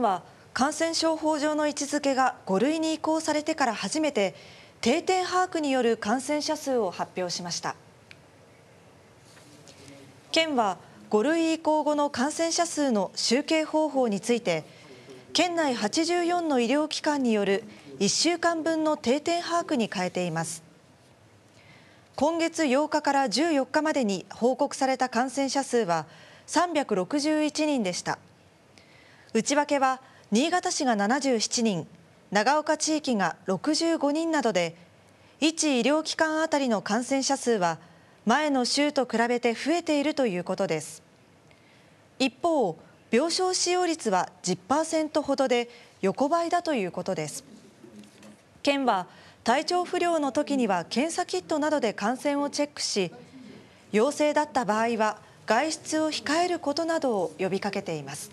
は感染症法上の位置づけが5類に移行されてから初めて定点把握による感染者数を発表しました県は5類移行後の感染者数の集計方法について県内84の医療機関による1週間分の定点把握に変えています今月8日から14日までに報告された感染者数は361人でした内訳は新潟市が77人長岡地域が65人などで1医療機関あたりの感染者数は前の週と比べて増えているということです一方病床使用率は10%ほどで横ばいだということです県は体調不良の時には検査キットなどで感染をチェックし陽性だった場合は外出を控えることなどを呼びかけています